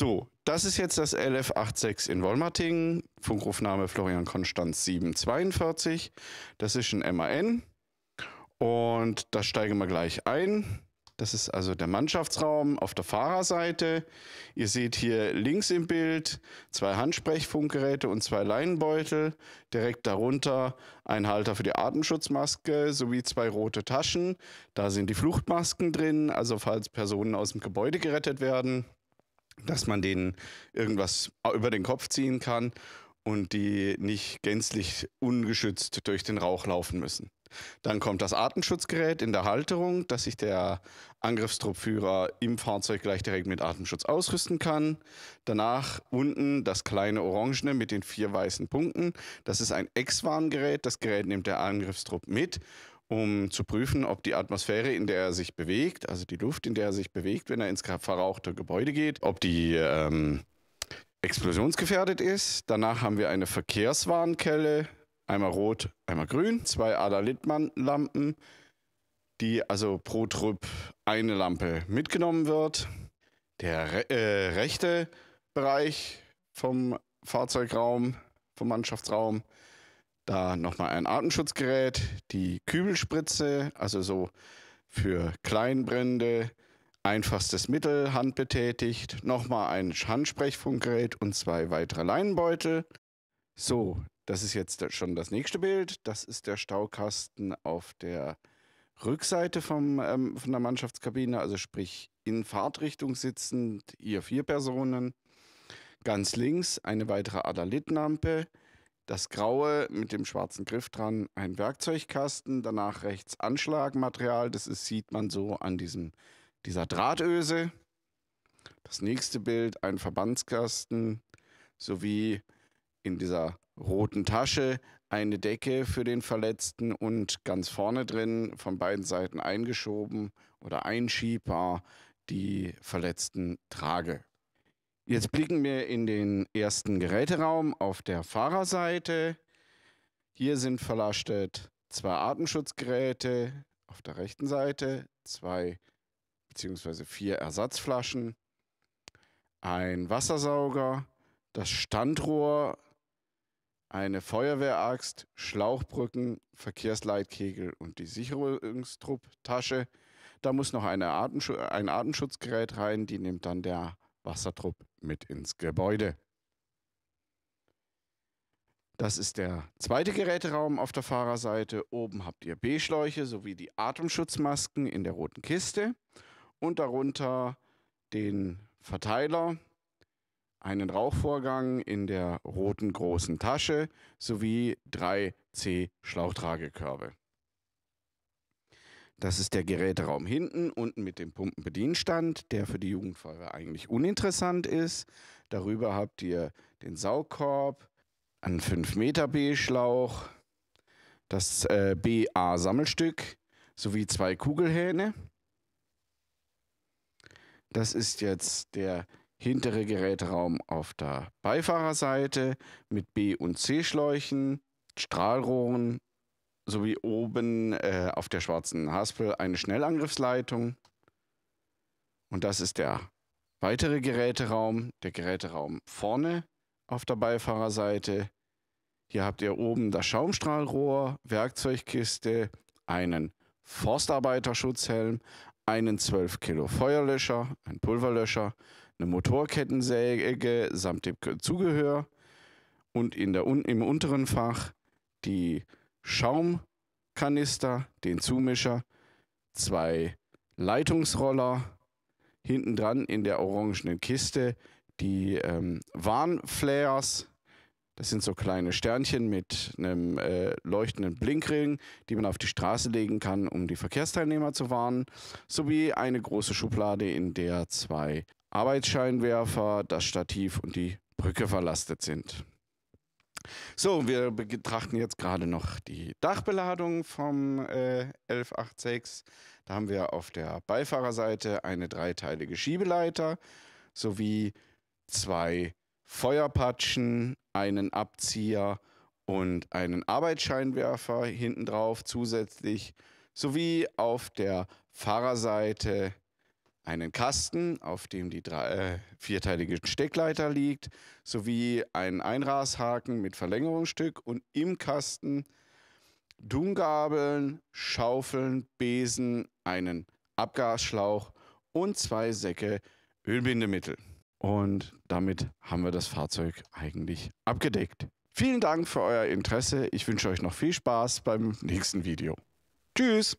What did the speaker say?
So, das ist jetzt das LF86 in Wollmatingen. Funkrufname Florian Konstanz 742. Das ist ein MAN. Und da steigen wir gleich ein. Das ist also der Mannschaftsraum auf der Fahrerseite. Ihr seht hier links im Bild zwei Handsprechfunkgeräte und zwei Leinenbeutel. Direkt darunter ein Halter für die Atemschutzmaske sowie zwei rote Taschen. Da sind die Fluchtmasken drin, also falls Personen aus dem Gebäude gerettet werden dass man denen irgendwas über den Kopf ziehen kann und die nicht gänzlich ungeschützt durch den Rauch laufen müssen. Dann kommt das Atemschutzgerät in der Halterung, dass sich der Angriffstruppführer im Fahrzeug gleich direkt mit Atemschutz ausrüsten kann. Danach unten das kleine Orangene mit den vier weißen Punkten. Das ist ein Ex-Warngerät. Das Gerät nimmt der Angriffstrupp mit um zu prüfen, ob die Atmosphäre, in der er sich bewegt, also die Luft, in der er sich bewegt, wenn er ins verrauchte Gebäude geht, ob die ähm, explosionsgefährdet ist. Danach haben wir eine Verkehrswarnkelle, einmal rot, einmal grün, zwei Ada-Littmann-Lampen, die also pro Trupp eine Lampe mitgenommen wird. Der äh, rechte Bereich vom Fahrzeugraum, vom Mannschaftsraum da nochmal ein Artenschutzgerät, die Kübelspritze, also so für Kleinbrände, einfachstes Mittel, handbetätigt, nochmal ein Handsprechfunkgerät und zwei weitere Leinenbeutel. So, das ist jetzt schon das nächste Bild. Das ist der Staukasten auf der Rückseite vom, ähm, von der Mannschaftskabine, also sprich in Fahrtrichtung sitzend, ihr vier Personen. Ganz links eine weitere Adalitlampe, das Graue mit dem schwarzen Griff dran, ein Werkzeugkasten, danach rechts Anschlagmaterial, das ist, sieht man so an diesem, dieser Drahtöse. Das nächste Bild, ein Verbandskasten, sowie in dieser roten Tasche eine Decke für den Verletzten und ganz vorne drin von beiden Seiten eingeschoben oder einschiebbar die verletzten Trage. Jetzt blicken wir in den ersten Geräteraum auf der Fahrerseite. Hier sind verlastet zwei Atemschutzgeräte auf der rechten Seite, zwei bzw. vier Ersatzflaschen, ein Wassersauger, das Standrohr, eine Feuerwehraxt, Schlauchbrücken, Verkehrsleitkegel und die Sicherungstrupptasche. Da muss noch eine Atemschu ein Atemschutzgerät rein, die nimmt dann der Wassertrupp mit ins Gebäude. Das ist der zweite Geräteraum auf der Fahrerseite. Oben habt ihr B-Schläuche sowie die Atemschutzmasken in der roten Kiste und darunter den Verteiler, einen Rauchvorgang in der roten großen Tasche sowie drei C-Schlauchtragekörbe. Das ist der Geräteraum hinten, unten mit dem Pumpenbedienstand, der für die Jugendfeuerwehr eigentlich uninteressant ist. Darüber habt ihr den Saukorb, einen 5-Meter-B-Schlauch, das äh, BA-Sammelstück sowie zwei Kugelhähne. Das ist jetzt der hintere Geräteraum auf der Beifahrerseite mit B- und C-Schläuchen, Strahlrohren sowie oben äh, auf der schwarzen Haspel eine Schnellangriffsleitung. Und das ist der weitere Geräteraum, der Geräteraum vorne auf der Beifahrerseite. Hier habt ihr oben das Schaumstrahlrohr, Werkzeugkiste, einen Forstarbeiterschutzhelm, einen 12 Kilo Feuerlöscher, einen Pulverlöscher, eine Motorkettensäge samt dem Zugehör und in der, im unteren Fach die Schaumkanister, den Zumischer, zwei Leitungsroller, hinten dran in der orangenen Kiste die ähm, Warnflares. Das sind so kleine Sternchen mit einem äh, leuchtenden Blinkring, die man auf die Straße legen kann, um die Verkehrsteilnehmer zu warnen, sowie eine große Schublade, in der zwei Arbeitsscheinwerfer, das Stativ und die Brücke verlastet sind. So, wir betrachten jetzt gerade noch die Dachbeladung vom äh, 1186. Da haben wir auf der Beifahrerseite eine dreiteilige Schiebeleiter sowie zwei Feuerpatschen, einen Abzieher und einen Arbeitsscheinwerfer hinten drauf zusätzlich sowie auf der Fahrerseite einen Kasten, auf dem die drei, äh, vierteilige Steckleiter liegt, sowie einen Einrashaken mit Verlängerungsstück und im Kasten Dungabeln, Schaufeln, Besen, einen Abgasschlauch und zwei Säcke Ölbindemittel. Und damit haben wir das Fahrzeug eigentlich abgedeckt. Vielen Dank für euer Interesse. Ich wünsche euch noch viel Spaß beim nächsten Video. Tschüss!